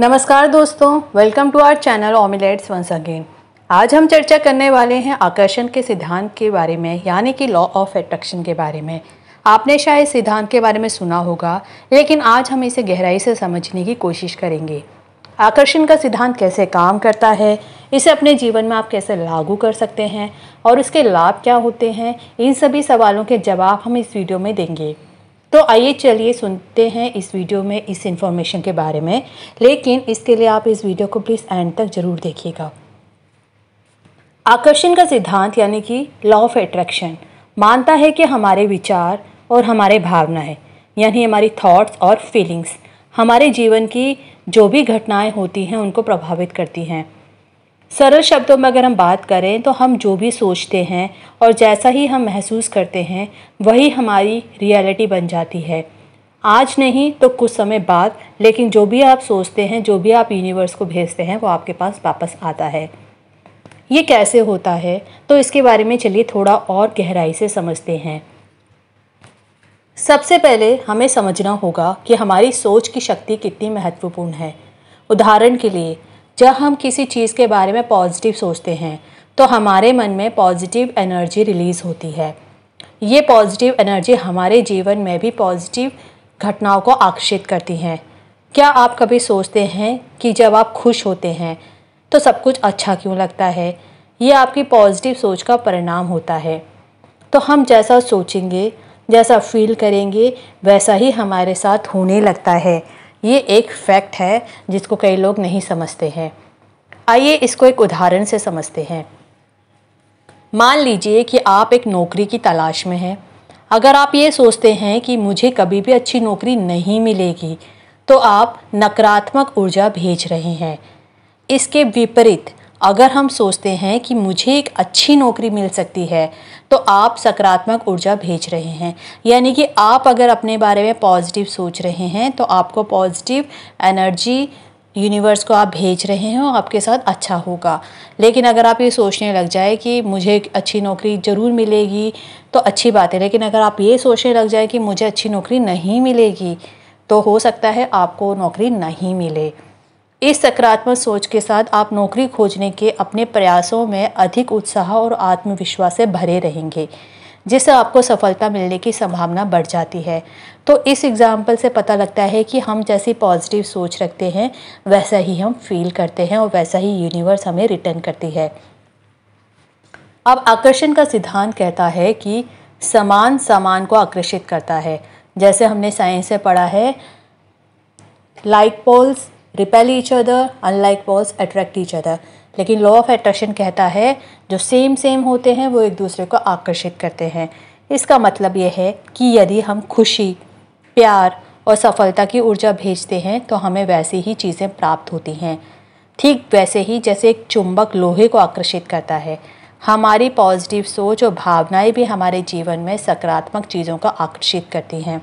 नमस्कार दोस्तों welcome to our channel omelettes once again आज हम चर्चा करने वाले हैं आकर्षण के सिद्धांत के बारे में यानी कि लॉ ऑफ एट्रैक्शन के बारे में आपने शायद सिद्धांत के बारे में सुना होगा लेकिन आज हम इसे गहराई से समझने की कोशिश करेंगे आकर्षण का सिद्धांत कैसे काम करता है इसे अपने जीवन में आप कैसे लागू कर सकते हैं और उसके लाभ क्या होते हैं इन सभी सवालों के जवाब हम इस वीडियो में देंगे तो आइए चलिए सुनते हैं इस वीडियो में इस इन्फॉर्मेशन के बारे में लेकिन इसके लिए आप इस वीडियो को प्लीज़ एंड तक ज़रूर देखिएगा आकर्षण का सिद्धांत यानी कि लॉ ऑफ एट्रैक्शन मानता है कि हमारे विचार और हमारे भावनाएं यानी हमारी थॉट्स और फीलिंग्स हमारे जीवन की जो भी घटनाएं होती हैं उनको प्रभावित करती हैं सरल शब्दों में अगर हम बात करें तो हम जो भी सोचते हैं और जैसा ही हम महसूस करते हैं वही हमारी रियलिटी बन जाती है आज नहीं तो कुछ समय बाद लेकिन जो भी आप सोचते हैं जो भी आप यूनिवर्स को भेजते हैं वो आपके पास वापस आता है ये कैसे होता है तो इसके बारे में चलिए थोड़ा और गहराई से समझते हैं सबसे पहले हमें समझना होगा कि हमारी सोच की शक्ति कितनी महत्वपूर्ण है उदाहरण के लिए जब हम किसी चीज़ के बारे में पॉजिटिव सोचते हैं तो हमारे मन में पॉजिटिव एनर्जी रिलीज़ होती है ये पॉजिटिव एनर्जी हमारे जीवन में भी पॉजिटिव घटनाओं को आकर्षित करती हैं क्या आप कभी सोचते हैं कि जब आप खुश होते हैं तो सब कुछ अच्छा क्यों लगता है ये आपकी पॉजिटिव सोच का परिणाम होता है तो हम जैसा सोचेंगे जैसा फील करेंगे वैसा ही हमारे साथ होने लगता है ये एक फैक्ट है जिसको कई लोग नहीं समझते हैं आइए इसको एक उदाहरण से समझते हैं मान लीजिए कि आप एक नौकरी की तलाश में हैं अगर आप ये सोचते हैं कि मुझे कभी भी अच्छी नौकरी नहीं मिलेगी तो आप नकारात्मक ऊर्जा भेज रहे हैं इसके विपरीत अगर हम सोचते हैं कि मुझे एक अच्छी नौकरी मिल सकती है तो आप सकारात्मक ऊर्जा भेज रहे हैं यानी कि आप अगर अपने बारे में पॉजिटिव सोच रहे हैं तो आपको पॉजिटिव एनर्जी यूनिवर्स को आप भेज रहे हैं और आपके साथ अच्छा होगा लेकिन अगर आप ये सोचने लग जाए कि मुझे एक अच्छी नौकरी ज़रूर मिलेगी तो अच्छी बात है लेकिन अगर आप ये सोचने लग जाए कि मुझे अच्छी नौकरी नहीं मिलेगी तो हो सकता है आपको नौकरी नहीं मिले इस सकारात्मक सोच के साथ आप नौकरी खोजने के अपने प्रयासों में अधिक उत्साह और आत्मविश्वास से भरे रहेंगे जिससे आपको सफलता मिलने की संभावना बढ़ जाती है तो इस एग्ज़ाम्पल से पता लगता है कि हम जैसी पॉजिटिव सोच रखते हैं वैसा ही हम फील करते हैं और वैसा ही यूनिवर्स हमें रिटर्न करती है अब आकर्षण का सिद्धांत कहता है कि समान समान को आकर्षित करता है जैसे हमने साइंस से पढ़ा है like poles repel each other unlike poles attract each other लेकिन लॉ ऑफ अट्रैक्शन कहता है जो सेम सेम होते हैं वो एक दूसरे को आकर्षित करते हैं इसका मतलब यह है कि यदि हम खुशी प्यार और सफलता की ऊर्जा भेजते हैं तो हमें वैसी ही चीज़ें प्राप्त होती हैं ठीक वैसे ही जैसे एक चुंबक लोहे को आकर्षित करता है हमारी पॉजिटिव सोच और भावनाएं भी हमारे जीवन में सकारात्मक चीज़ों को आकर्षित करती हैं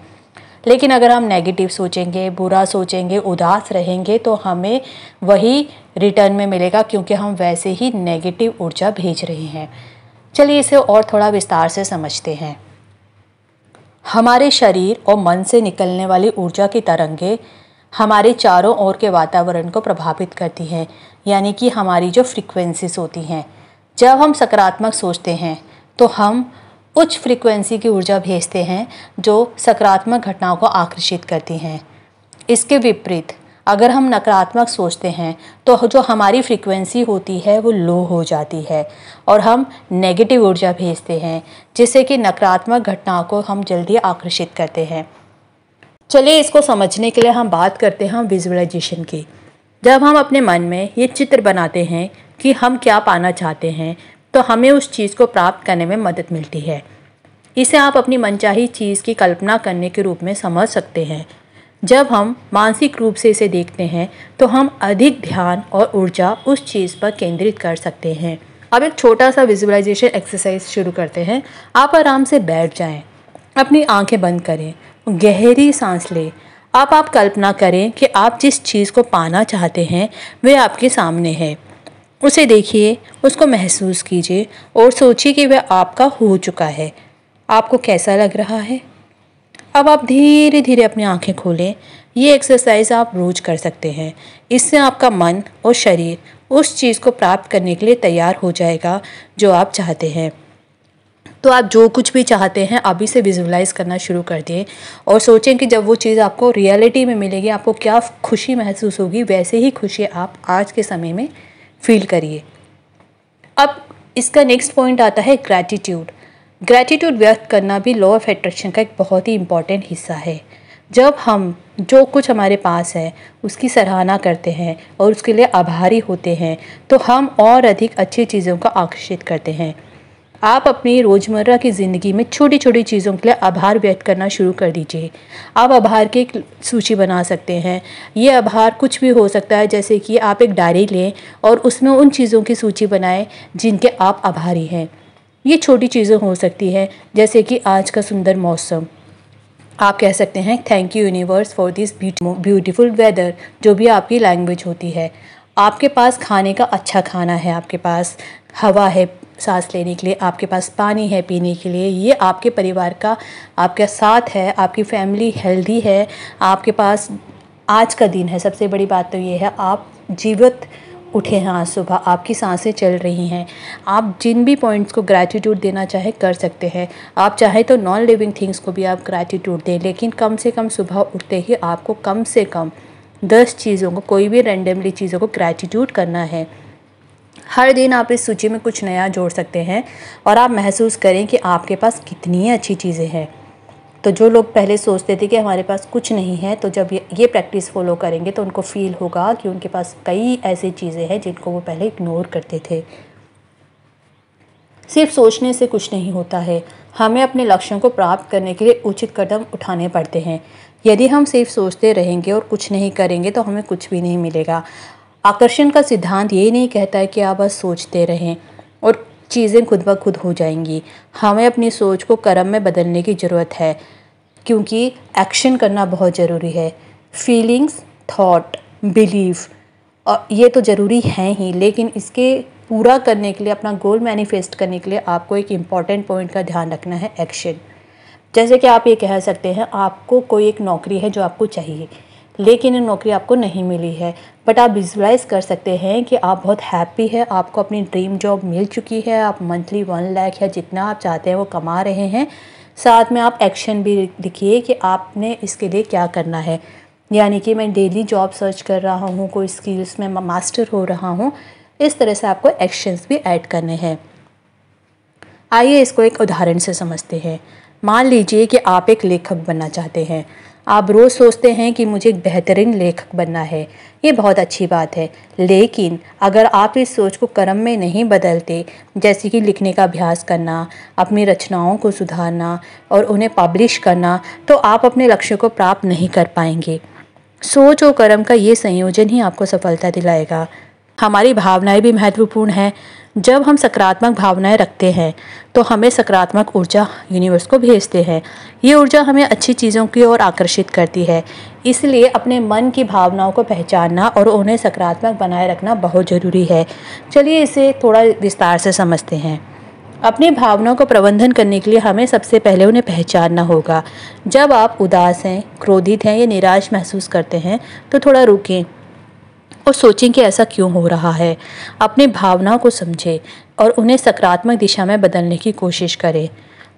लेकिन अगर हम नेगेटिव सोचेंगे बुरा सोचेंगे उदास रहेंगे तो हमें वही रिटर्न में मिलेगा क्योंकि हम वैसे ही नेगेटिव ऊर्जा भेज रहे हैं चलिए इसे और थोड़ा विस्तार से समझते हैं हमारे शरीर और मन से निकलने वाली ऊर्जा की तरंगे हमारे चारों ओर के वातावरण को प्रभावित करती हैं यानी कि हमारी जो फ्रिक्वेंसीज होती हैं जब हम सकारात्मक सोचते हैं तो हम उच्च फ्रिक्वेंसी की ऊर्जा भेजते हैं जो सकारात्मक घटनाओं को आकर्षित करती हैं इसके विपरीत अगर हम नकारात्मक सोचते हैं तो जो हमारी फ्रीक्वेंसी होती है वो लो हो जाती है और हम नेगेटिव ऊर्जा भेजते हैं जिससे कि नकारात्मक घटनाओं को हम जल्दी आकर्षित करते हैं चलिए इसको समझने के लिए हम बात करते हैं विजुअलाइजेशन की जब हम अपने मन में ये चित्र बनाते हैं कि हम क्या पाना चाहते हैं तो हमें उस चीज़ को प्राप्त करने में मदद मिलती है इसे आप अपनी मनचाही चीज़ की कल्पना करने के रूप में समझ सकते हैं जब हम मानसिक रूप से इसे देखते हैं तो हम अधिक ध्यान और ऊर्जा उस चीज़ पर केंद्रित कर सकते हैं अब एक छोटा सा विजुअलाइजेशन एक्सरसाइज शुरू करते हैं आप आराम से बैठ जाएं, अपनी आंखें बंद करें गहरी सांस लें आप आप कल्पना करें कि आप जिस चीज़ को पाना चाहते हैं वे आपके सामने है उसे देखिए उसको महसूस कीजिए और सोचिए कि वह आपका हो चुका है आपको कैसा लग रहा है अब आप धीरे धीरे अपनी आंखें खोलें ये एक्सरसाइज आप रोज़ कर सकते हैं इससे आपका मन और शरीर उस चीज़ को प्राप्त करने के लिए तैयार हो जाएगा जो आप चाहते हैं तो आप जो कुछ भी चाहते हैं अभी से विजुलाइज़ करना शुरू कर दें और सोचें कि जब वो चीज़ आपको रियलिटी में मिलेगी आपको क्या खुशी महसूस होगी वैसे ही खुशी आप आज के समय में फील करिए अब इसका नेक्स्ट पॉइंट आता है ग्रैटिट्यूड ग्रैटिट्यूड व्यक्त करना भी लॉ ऑफ एट्रैक्शन का एक बहुत ही इम्पॉर्टेंट हिस्सा है जब हम जो कुछ हमारे पास है उसकी सराहना करते हैं और उसके लिए आभारी होते हैं तो हम और अधिक अच्छी चीज़ों का आकर्षित करते हैं आप अपनी रोज़मर्रा की ज़िंदगी में छोटी छोटी चीज़ों के लिए आभार व्यक्त करना शुरू कर दीजिए आप आभार की एक सूची बना सकते हैं ये आभार कुछ भी हो सकता है जैसे कि आप एक डायरी लें और उसमें उन चीज़ों की सूची बनाएं जिनके आप आभारी हैं ये छोटी चीज़ें हो सकती हैं जैसे कि आज का सुंदर मौसम आप कह सकते हैं thank you universe for this beautiful weather जो भी आपकी लैंग्वेज होती है आपके पास खाने का अच्छा खाना है आपके पास हवा है सांस लेने के लिए आपके पास पानी है पीने के लिए ये आपके परिवार का आपका साथ है आपकी फैमिली हेल्दी है आपके पास आज का दिन है सबसे बड़ी बात तो ये है आप जीवित उठे हैं आज सुबह आपकी सांसें चल रही हैं आप जिन भी पॉइंट्स को ग्रैटिट्यूड देना चाहे कर सकते हैं आप चाहे तो नॉन लिविंग थिंग्स को भी आप ग्रैटिट्यूड दें लेकिन कम से कम सुबह उठते ही आपको कम से कम दस चीज़ों को कोई भी रेंडमली चीज़ों को ग्रैटिट्यूड करना है हर दिन आप इस सूची में कुछ नया जोड़ सकते हैं और आप महसूस करें कि आपके पास कितनी अच्छी चीज़ें हैं तो जो लोग पहले सोचते थे कि हमारे पास कुछ नहीं है तो जब ये प्रैक्टिस फॉलो करेंगे तो उनको फील होगा कि उनके पास कई ऐसी चीज़ें हैं जिनको वो पहले इग्नोर करते थे सिर्फ सोचने से कुछ नहीं होता है हमें अपने लक्ष्यों को प्राप्त करने के लिए उचित कदम उठाने पड़ते हैं यदि हम सिर्फ सोचते रहेंगे और कुछ नहीं करेंगे तो हमें कुछ भी नहीं मिलेगा आकर्षण का सिद्धांत ये नहीं कहता है कि आप बस सोचते रहें और चीज़ें खुद ब खुद हो जाएंगी हमें अपनी सोच को कर्म में बदलने की ज़रूरत है क्योंकि एक्शन करना बहुत ज़रूरी है फीलिंग्स थॉट बिलीफ और ये तो ज़रूरी है ही लेकिन इसके पूरा करने के लिए अपना गोल मैनिफेस्ट करने के लिए आपको एक इम्पॉर्टेंट पॉइंट का ध्यान रखना है एक्शन जैसे कि आप ये कह सकते हैं आपको कोई एक नौकरी है जो आपको चाहिए लेकिन नौकरी आपको नहीं मिली है बट आप विजुलाइज़ कर सकते हैं कि आप बहुत हैप्पी है आपको अपनी ड्रीम जॉब मिल चुकी है आप मंथली वन लाख या जितना आप चाहते हैं वो कमा रहे हैं साथ में आप एक्शन भी लिखिए कि आपने इसके लिए क्या करना है यानी कि मैं डेली जॉब सर्च कर रहा हूँ कोई स्किल्स में मास्टर हो रहा हूँ इस तरह से आपको एक्शंस भी ऐड करने हैं आइए इसको एक उदाहरण से समझते हैं मान लीजिए कि आप एक लेखक बनना चाहते हैं आप रोज़ सोचते हैं कि मुझे एक बेहतरीन लेखक बनना है ये बहुत अच्छी बात है लेकिन अगर आप इस सोच को कर्म में नहीं बदलते जैसे कि लिखने का अभ्यास करना अपनी रचनाओं को सुधारना और उन्हें पब्लिश करना तो आप अपने लक्ष्य को प्राप्त नहीं कर पाएंगे सोच और कर्म का ये संयोजन ही आपको सफलता दिलाएगा हमारी भावनाएं भी महत्वपूर्ण हैं जब हम सकारात्मक भावनाएं रखते हैं तो हमें सकारात्मक ऊर्जा यूनिवर्स को भेजते हैं ये ऊर्जा हमें अच्छी चीज़ों की ओर आकर्षित करती है इसलिए अपने मन की भावनाओं को पहचानना और उन्हें सकारात्मक बनाए रखना बहुत ज़रूरी है चलिए इसे थोड़ा विस्तार से समझते हैं अपनी भावनाओं का प्रबंधन करने के लिए हमें सबसे पहले उन्हें पहचानना होगा जब आप उदास हैं क्रोधित हैं या निराश महसूस करते हैं तो थोड़ा रुकें और सोचें कि ऐसा क्यों हो रहा है अपने भावनाओं को समझें और उन्हें सकारात्मक दिशा में बदलने की कोशिश करें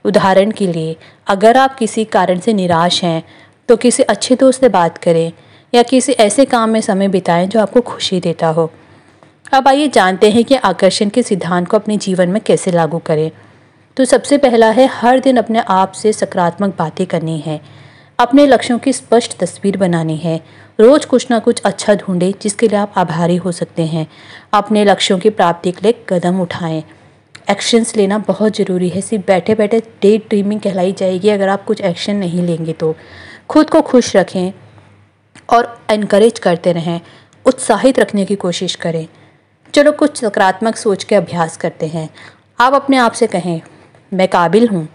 उदाहरण के लिए अगर आप किसी कारण से निराश हैं तो किसी अच्छे दोस्त से बात करें या किसी ऐसे काम में समय बिताएं जो आपको खुशी देता हो अब आइए जानते हैं कि आकर्षण के सिद्धांत को अपने जीवन में कैसे लागू करें तो सबसे पहला है हर दिन अपने आप से सकारात्मक बातें करनी है अपने लक्ष्यों की स्पष्ट तस्वीर बनानी है रोज़ कुछ ना कुछ अच्छा ढूंढें जिसके लिए आप आभारी हो सकते हैं अपने लक्ष्यों की प्राप्ति के लिए कदम उठाएं एक्शंस लेना बहुत ज़रूरी है सिर्फ बैठे बैठे डे ड्रीमिंग कहलाई जाएगी अगर आप कुछ एक्शन नहीं लेंगे तो खुद को खुश रखें और इनक्रेज करते रहें उत्साहित रखने की कोशिश करें चलो कुछ सकारात्मक सोच के अभ्यास करते हैं आप अपने आप से कहें मैं काबिल हूँ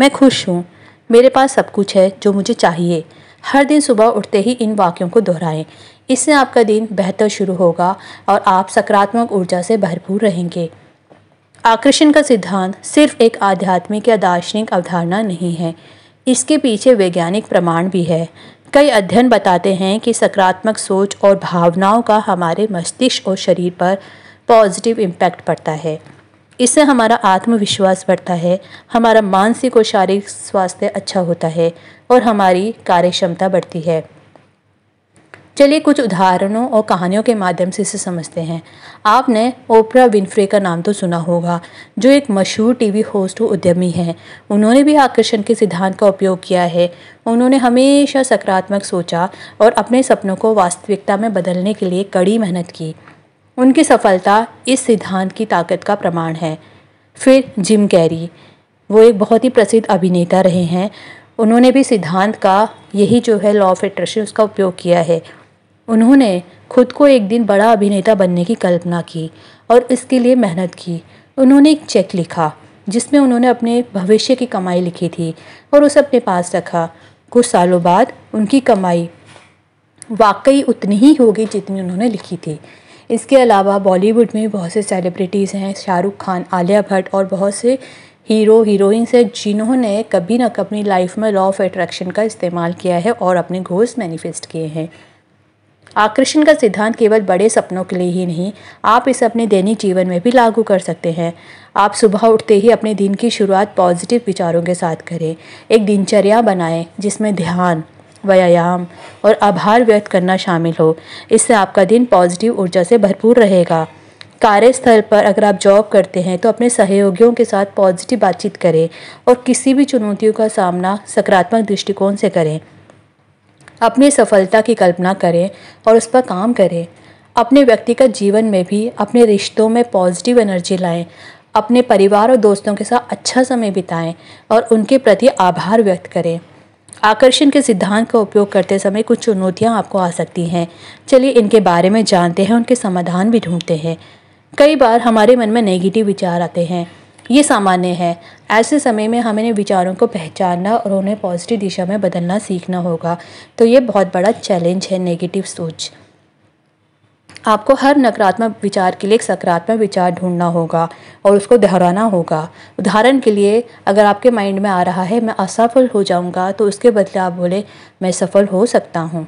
मैं खुश हूँ मेरे पास सब कुछ है जो मुझे चाहिए हर दिन सुबह उठते ही इन वाक्यों को दोहराएं इससे आपका दिन बेहतर शुरू होगा और आप सकारात्मक ऊर्जा से भरपूर रहेंगे आकर्षण का सिद्धांत सिर्फ एक आध्यात्मिक या दार्शनिक अवधारणा नहीं है इसके पीछे वैज्ञानिक प्रमाण भी है कई अध्ययन बताते हैं कि सकारात्मक सोच और भावनाओं का हमारे मस्तिष्क और शरीर पर पॉजिटिव इम्पैक्ट पड़ता है इससे हमारा आत्मविश्वास बढ़ता है हमारा मानसिक और शारीरिक स्वास्थ्य अच्छा होता है और हमारी कार्य क्षमता बढ़ती है चलिए कुछ उदाहरणों और कहानियों के माध्यम से इसे समझते हैं आपने ओपरा विनफ्रे का नाम तो सुना होगा जो एक मशहूर टीवी होस्ट उद्यमी हैं उन्होंने भी आकर्षण के सिद्धांत का उपयोग किया है उन्होंने हमेशा सकारात्मक सोचा और अपने सपनों को वास्तविकता में बदलने के लिए कड़ी मेहनत की उनकी सफलता इस सिद्धांत की ताकत का प्रमाण है फिर जिम कैरी वो एक बहुत ही प्रसिद्ध अभिनेता रहे हैं उन्होंने भी सिद्धांत का यही जो है लॉ ऑफ एट्रेशन उसका उपयोग किया है उन्होंने खुद को एक दिन बड़ा अभिनेता बनने की कल्पना की और इसके लिए मेहनत की उन्होंने एक चेक लिखा जिसमें उन्होंने अपने भविष्य की कमाई लिखी थी और उसे अपने पास रखा कुछ सालों बाद उनकी कमाई वाकई उतनी ही होगी जितनी उन्होंने लिखी थी इसके अलावा बॉलीवुड में बहुत से सेलिब्रिटीज़ हैं शाहरुख खान आलिया भट्ट और बहुत से हीरो हीरोइंस हैं जिन्होंने कभी ना कभी लाइफ में लॉ ऑफ अट्रैक्शन का इस्तेमाल किया है और अपने गोल्स मैनिफेस्ट किए हैं आकर्षण का सिद्धांत केवल बड़े सपनों के लिए ही नहीं आप इसे अपने दैनिक जीवन में भी लागू कर सकते हैं आप सुबह उठते ही अपने दिन की शुरुआत पॉजिटिव विचारों के साथ करें एक दिनचर्या बनाएं जिसमें ध्यान व्यायाम और आभार व्यक्त करना शामिल हो इससे आपका दिन पॉजिटिव ऊर्जा से भरपूर रहेगा कार्यस्थल पर अगर आप जॉब करते हैं तो अपने सहयोगियों के साथ पॉजिटिव बातचीत करें और किसी भी चुनौतियों का सामना सकारात्मक दृष्टिकोण से करें अपनी सफलता की कल्पना करें और उस पर काम करें अपने व्यक्तिगत जीवन में भी अपने रिश्तों में पॉजिटिव एनर्जी लाएं अपने परिवार और दोस्तों के साथ अच्छा समय बिताएं और उनके प्रति आभार व्यक्त करें आकर्षण के सिद्धांत का उपयोग करते समय कुछ चुनौतियाँ आपको आ सकती हैं चलिए इनके बारे में जानते हैं उनके समाधान भी ढूंढते हैं कई बार हमारे मन में नेगेटिव विचार आते हैं ये सामान्य है ऐसे समय में हमें विचारों को पहचानना और उन्हें पॉजिटिव दिशा में बदलना सीखना होगा तो ये बहुत बड़ा चैलेंज है नेगेटिव सोच आपको हर नकारात्मक विचार के लिए एक सकारात्मक विचार ढूंढना होगा और उसको दोहराना होगा उदाहरण के लिए अगर आपके माइंड में आ रहा है मैं असफल हो जाऊंगा तो उसके बदले आप बोले मैं सफल हो सकता हूँ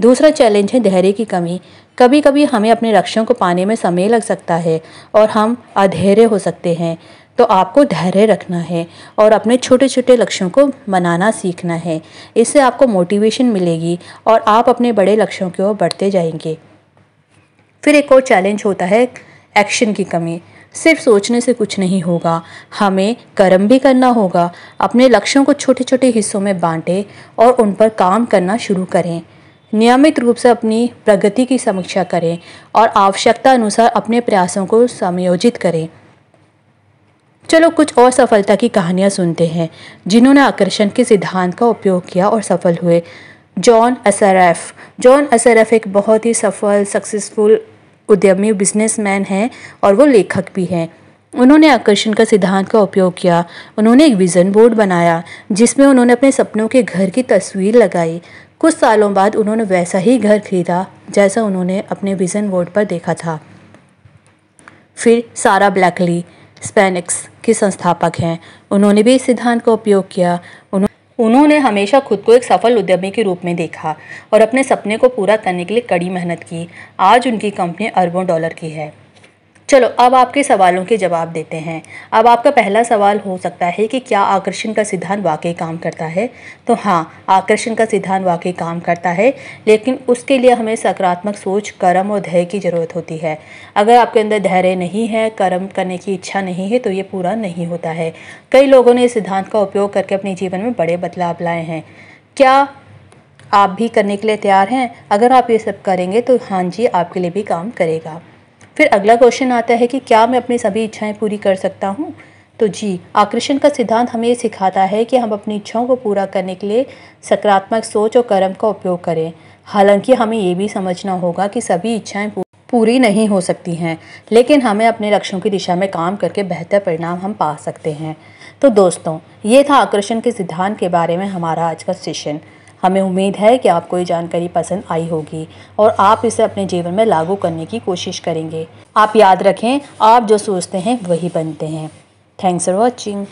दूसरा चैलेंज है धैर्य की कमी कभी कभी हमें अपने लक्ष्यों को पाने में समय लग सकता है और हम अधैर्य हो सकते हैं तो आपको धैर्य रखना है और अपने छोटे छोटे लक्ष्यों को मनाना सीखना है इससे आपको मोटिवेशन मिलेगी और आप अपने बड़े लक्ष्यों की ओर बढ़ते जाएंगे फिर एक और चैलेंज होता है एक्शन की कमी सिर्फ सोचने से कुछ नहीं होगा हमें कर्म भी करना होगा अपने लक्ष्यों को छोटे छोटे हिस्सों में बांटें और उन पर काम करना शुरू करें नियमित रूप से अपनी प्रगति की समीक्षा करें और आवश्यकता अनुसार अपने प्रयासों को समायोजित करें चलो कुछ और सफलता की कहानियाँ सुनते हैं जिन्होंने आकर्षण के सिद्धांत का उपयोग किया और सफल हुए जॉन असरफ जॉन असरफ एक बहुत ही सफल सक्सेसफुल उद्यमी बिजनेसमैन हैं और वो लेखक भी हैं उन्होंने आकर्षण का सिद्धांत का उपयोग किया उन्होंने एक विज़न बोर्ड बनाया जिसमें उन्होंने अपने सपनों के घर की तस्वीर लगाई कुछ सालों बाद उन्होंने वैसा ही घर खरीदा जैसा उन्होंने अपने विज़न बोर्ड पर देखा था फिर सारा ब्लैकली स्पेनिक्स के संस्थापक हैं उन्होंने भी इस सिद्धांत का उपयोग किया उन्होंने उन्होंने हमेशा खुद को एक सफल उद्यमी के रूप में देखा और अपने सपने को पूरा करने के लिए कड़ी मेहनत की आज उनकी कंपनी अरबों डॉलर की है चलो अब आपके सवालों के जवाब देते हैं अब आपका पहला सवाल हो सकता है कि क्या आकर्षण का सिद्धांत वाकई काम करता है तो हाँ आकर्षण का सिद्धांत वाकई काम करता है लेकिन उसके लिए हमें सकारात्मक सोच कर्म और धैर्य की ज़रूरत होती है अगर आपके अंदर धैर्य नहीं है कर्म करने की इच्छा नहीं है तो ये पूरा नहीं होता है कई लोगों ने इस सिद्धांत का उपयोग करके अपने जीवन में बड़े बदलाव लाए हैं क्या आप भी करने के लिए तैयार हैं अगर आप ये सब करेंगे तो हाँ जी आपके लिए भी काम करेगा फिर अगला क्वेश्चन आता है कि क्या मैं अपनी सभी इच्छाएं पूरी कर सकता हूँ तो जी आकर्षण का सिद्धांत हमें ये सिखाता है कि हम अपनी इच्छाओं को पूरा करने के लिए सकारात्मक सोच और कर्म का उपयोग करें हालांकि हमें ये भी समझना होगा कि सभी इच्छाएं पूरी नहीं हो सकती हैं लेकिन हमें अपने लक्ष्यों की दिशा में काम करके बेहतर परिणाम हम पा सकते हैं तो दोस्तों ये था आकर्षण के सिद्धांत के बारे में हमारा आज का सेशन हमें उम्मीद है कि आपको ये जानकारी पसंद आई होगी और आप इसे अपने जीवन में लागू करने की कोशिश करेंगे आप याद रखें आप जो सोचते हैं वही बनते हैं थैंक्स फॉर वॉचिंग